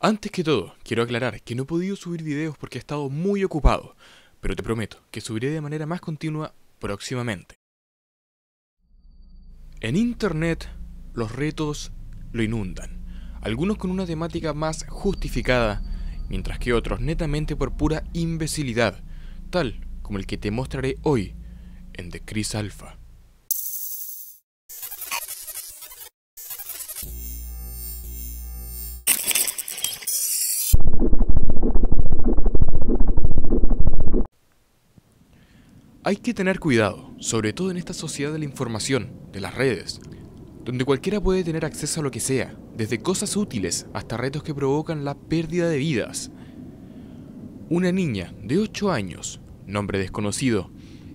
Antes que todo, quiero aclarar que no he podido subir videos porque he estado muy ocupado, pero te prometo que subiré de manera más continua próximamente. En Internet, los retos lo inundan, algunos con una temática más justificada, mientras que otros netamente por pura imbecilidad, tal como el que te mostraré hoy en The Chris Alpha. Hay que tener cuidado, sobre todo en esta sociedad de la información, de las redes, donde cualquiera puede tener acceso a lo que sea, desde cosas útiles hasta retos que provocan la pérdida de vidas. Una niña de 8 años, nombre desconocido,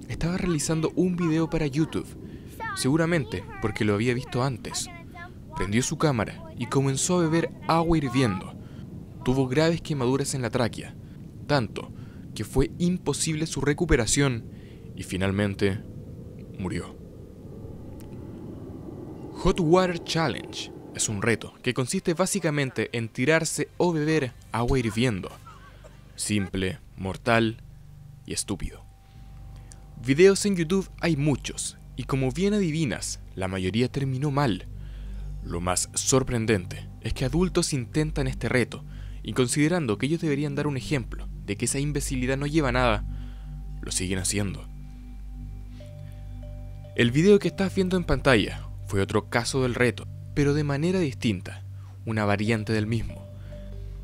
estaba realizando un video para YouTube, seguramente porque lo había visto antes. Prendió su cámara y comenzó a beber agua hirviendo. Tuvo graves quemaduras en la tráquea, tanto que fue imposible su recuperación y finalmente murió. Hot Water Challenge es un reto que consiste básicamente en tirarse o beber agua hirviendo. Simple, mortal y estúpido. Videos en YouTube hay muchos, y como bien adivinas, la mayoría terminó mal. Lo más sorprendente es que adultos intentan este reto, y considerando que ellos deberían dar un ejemplo de que esa imbecilidad no lleva nada, lo siguen haciendo. El video que estás viendo en pantalla fue otro caso del reto, pero de manera distinta, una variante del mismo,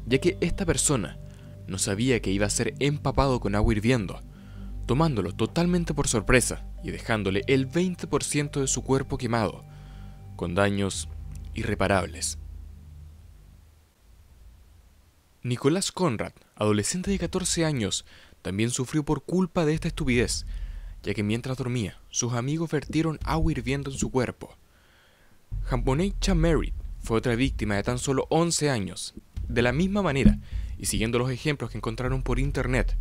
ya que esta persona no sabía que iba a ser empapado con agua hirviendo, tomándolo totalmente por sorpresa y dejándole el 20% de su cuerpo quemado, con daños irreparables. Nicolás Conrad, adolescente de 14 años, también sufrió por culpa de esta estupidez, ya que mientras dormía, sus amigos vertieron agua hirviendo en su cuerpo. Jambonecha Merritt fue otra víctima de tan solo 11 años. De la misma manera, y siguiendo los ejemplos que encontraron por internet,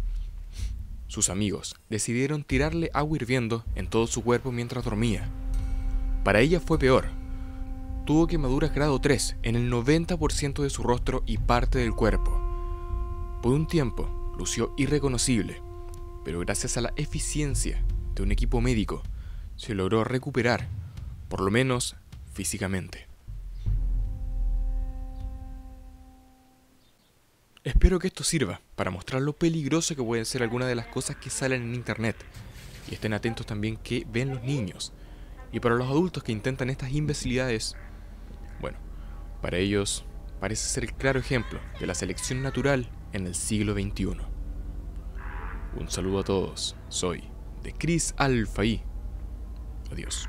sus amigos decidieron tirarle agua hirviendo en todo su cuerpo mientras dormía. Para ella fue peor. Tuvo quemaduras grado 3 en el 90% de su rostro y parte del cuerpo. Por un tiempo, lució irreconocible pero gracias a la eficiencia de un equipo médico se logró recuperar, por lo menos físicamente. Espero que esto sirva para mostrar lo peligroso que pueden ser algunas de las cosas que salen en internet. Y estén atentos también que ven los niños. Y para los adultos que intentan estas imbecilidades, bueno, para ellos parece ser el claro ejemplo de la selección natural en el siglo XXI. Un saludo a todos. Soy de Chris Alfaí. Adiós.